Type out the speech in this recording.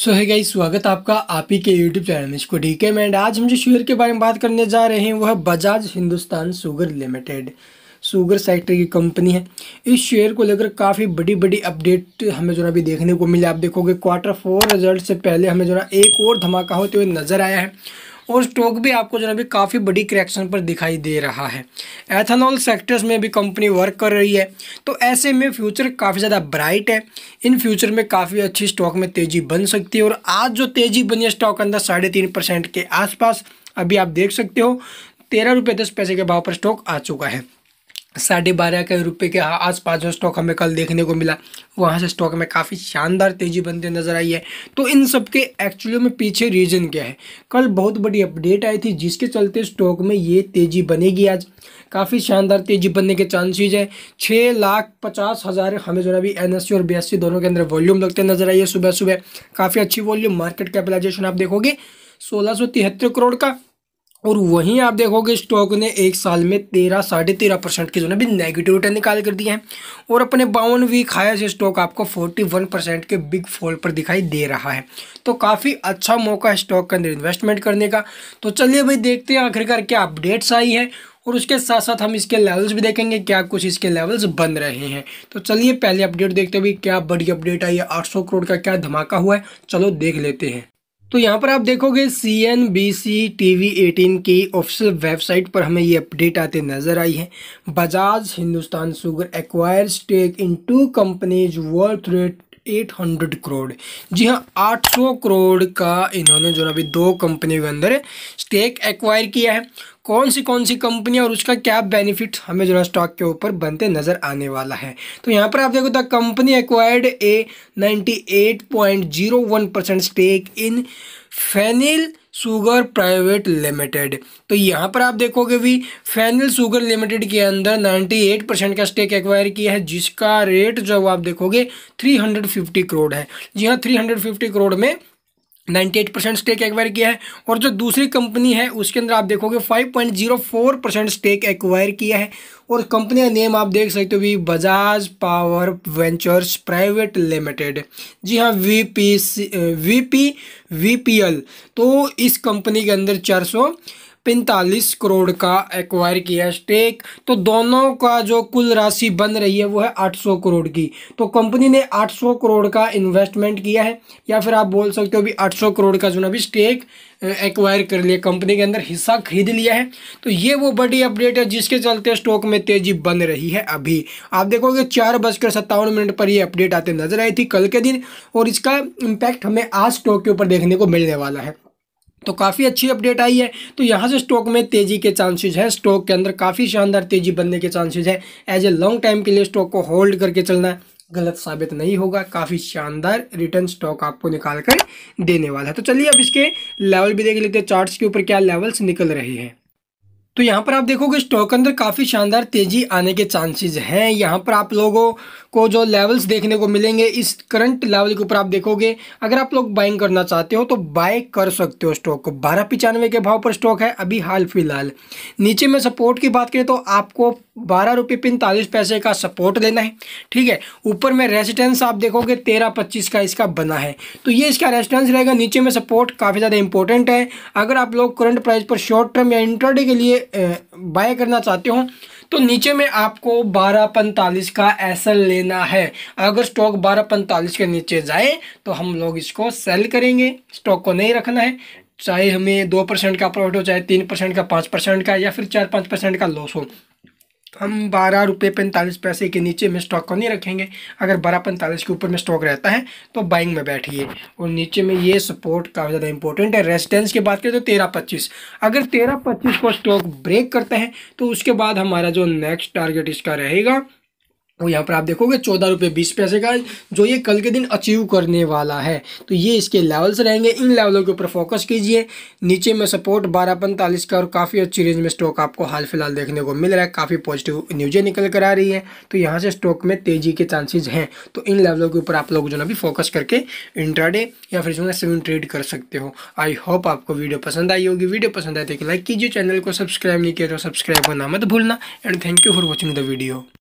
सो है गाई स्वागत आपका आप ही के यूट्यूब चैनल में इसको डी के एंड आज हम जो शेयर के बारे में बात करने जा रहे हैं वो है Bajaj Hindusthan sugar limited sugar sector की कंपनी है इस शेयर को लेकर काफ़ी बड़ी बड़ी अपडेट हमें जो ना अभी देखने को मिली आप देखोगे क्वार्टर फोर रिजल्ट से पहले हमें जो ना एक और धमाका होते हुए नजर आया है और स्टॉक भी आपको जो अभी काफ़ी बड़ी करेक्शन पर दिखाई दे रहा है एथेनॉल सेक्टर्स में भी कंपनी वर्क कर रही है तो ऐसे में फ्यूचर काफ़ी ज़्यादा ब्राइट है इन फ्यूचर में काफ़ी अच्छी स्टॉक में तेज़ी बन सकती है और आज जो तेज़ी बनी है स्टॉक अंदर साढ़े तीन परसेंट के आसपास अभी आप देख सकते हो तेरह रुपये दस पैसे के भाव पर स्टॉक आ चुका है साढ़े बारह के रुपये के आस पास जो स्टॉक हमें कल देखने को मिला वहाँ से स्टॉक में काफ़ी शानदार तेज़ी बनते नज़र आई है तो इन सब के एक्चुअली में पीछे रीज़न क्या है कल बहुत बड़ी अपडेट आई थी जिसके चलते स्टॉक में ये तेज़ी बनेगी आज काफ़ी शानदार तेज़ी बनने के चांसेज है छः लाख पचास हज़ार हमें जो अभी एन और बी दोनों के अंदर वॉल्यूम लगते नज़र आई है सुबह सुबह काफ़ी अच्छी वॉल्यूम मार्केट कैपिलाइजेशन आप देखोगे सोलह करोड़ का और वहीं आप देखोगे स्टॉक ने एक साल में तेरह साढ़े तेरह परसेंट की जो है भी नेगेटिव रिटर्न निकाल कर दिए हैं और अपने बावन वीक हाई से स्टॉक आपको फोर्टी वन परसेंट के बिग फॉल पर दिखाई दे रहा है तो काफ़ी अच्छा मौका है स्टॉक के अंदर इन्वेस्टमेंट करने का तो चलिए भाई देखते हैं आखिरकार क्या अपडेट्स आई है और उसके साथ साथ हम इसके लेवल्स भी देखेंगे क्या कुछ इसके लेवल्स बन रहे हैं तो चलिए पहले अपडेट देखते भाई क्या बड़ी अपडेट आई है आठ करोड़ का क्या धमाका हुआ है चलो देख लेते हैं तो यहाँ पर आप देखोगे C N B C T V eighteen की ऑफिशियल वेबसाइट पर हमें ये अपडेट आते नज़र आई है Bajaj Hindusthan sugar acquires stake in two companies worth rate eight hundred crore जी हाँ आठ सौ करोड़ का इन्होंने जो अभी दो कंपनियों के अंदर स्टेक एक्वायर किया है कौन सी कौन सी कंपनी और उसका क्या बेनिफिट हमें जो है स्टॉक के ऊपर बनते नज़र आने वाला है तो यहाँ पर आप देखो the company acquired a 98.01 percent stake in Phenil sugar private limited तो यहाँ पर आप देखोगे भी फैनल सुगर लिमिटेड के अंदर 98 परसेंट का स्टेक एक्वायर किया है जिसका रेट जो आप देखोगे 350 करोड़ है जी हाँ 350 करोड़ में 98 परसेंट स्टेक एक्वायर किया है और जो दूसरी कंपनी है उसके अंदर आप देखोगे 5.04 परसेंट स्टेक एक्वायर किया है और कंपनी का नेम आप देख सकते हो भी Bajaj power ventures private limited जी हाँ V P C V P V P L तो इस कंपनी के अंदर चार सौ पैंतालीस करोड़ का एक्वायर किया स्टेक तो दोनों का जो कुल राशि बन रही है वो है आठ सौ करोड़ की तो कंपनी ने आठ सौ करोड़ का इन्वेस्टमेंट किया है या फिर आप बोल सकते हो भी आठ सौ करोड़ का जो ना अभी स्टेक एक्वायर कर लिया कंपनी के अंदर हिस्सा खरीद लिया है तो ये वो बड़ी अपडेट है जिसके चलते स्टॉक में तेजी बन रही है अभी आप देखोगे चार बजकर सत्तावन मिनट पर ये अपडेट आते नजर आई थी कल के दिन और इसका इम्पैक्ट हमें आज स्टॉक के ऊपर देखने को मिलने वाला है तो काफ़ी अच्छी अपडेट आई है तो यहाँ से स्टॉक में तेज़ी के चांसेस हैं स्टॉक के अंदर काफ़ी शानदार तेज़ी बनने के चांसेस हैं एज ए लॉन्ग टाइम के लिए स्टॉक को होल्ड करके चलना है गलत साबित नहीं होगा काफ़ी शानदार रिटर्न स्टॉक आपको निकाल कर देने वाला है तो चलिए अब इसके लेवल भी देख लेते हैं चार्ट्स के ऊपर क्या लेवल्स निकल रहे हैं तो यहाँ पर आप देखोगे स्टॉक अंदर काफ़ी शानदार तेज़ी आने के चांसेस हैं यहाँ पर आप लोगों को जो लेवल्स देखने को मिलेंगे इस करंट लेवल के ऊपर आप देखोगे अगर आप लोग बाइंग करना चाहते हो तो बाय कर सकते हो स्टॉक को बारह पचानवे के भाव पर स्टॉक है अभी हाल फिलहाल नीचे में सपोर्ट की बात करें तो आपको बारह रुपये पैंतालीस पैसे का सपोर्ट लेना है ठीक है ऊपर में रेजिडेंस आप देखोगे तेरह पच्चीस का इसका बना है तो ये इसका रेजिडेंस रहेगा नीचे में सपोर्ट काफ़ी ज़्यादा इंपॉर्टेंट है अगर आप लोग करंट प्राइस पर शॉर्ट टर्म या इंटरडे के लिए बाय करना चाहते हो तो नीचे में आपको बारह पैंतालीस का एसल लेना है अगर स्टॉक बारह पैंतालीस के नीचे जाए तो हम लोग इसको सेल करेंगे स्टॉक को नहीं रखना है चाहे हमें दो परसेंट का प्रॉफिट हो चाहे तीन परसेंट का पाँच परसेंट का या फिर चार पाँच परसेंट का लॉस हो हम बारह रुपये पैंतालीस पैसे के नीचे में स्टॉक को नहीं रखेंगे अगर बारह पैंतालीस के ऊपर में स्टॉक रहता है तो बाइंग में बैठिए और नीचे में ये सपोर्ट काफ़ी ज़्यादा इंपॉर्टेंट है रेजिस्टेंस की बात करें तो तेरह पच्चीस अगर तेरह पच्चीस को स्टॉक ब्रेक करते हैं तो उसके बाद हमारा जो नेक्स्ट टारगेट इसका रहेगा और यहाँ पर आप देखोगे चौदह रुपये बीस पैसे का जो ये कल के दिन अचीव करने वाला है तो ये इसके लेवल्स रहेंगे इन लेवलों के ऊपर फोकस कीजिए नीचे में सपोर्ट बारह पैंतालीस का और काफ़ी अच्छी रेंज में स्टॉक आपको हाल फिलहाल देखने को मिल रहा है काफ़ी पॉजिटिव न्यूज़ें निकल कर आ रही है तो यहाँ से स्टॉक में तेज़ी के चांसेज हैं तो इन लेवलों के ऊपर आप लोग जो ना भी फोकस करके इंट्राडे या फिर जो है सेवन ट्रेड कर सकते हो आई होप आपको वीडियो पसंद आई होगी वीडियो पसंद आए तो लाइक कीजिए चैनल को सब्सक्राइब नहीं किया तो सब्सक्राइब करना मत भूलना and thank you for watching the video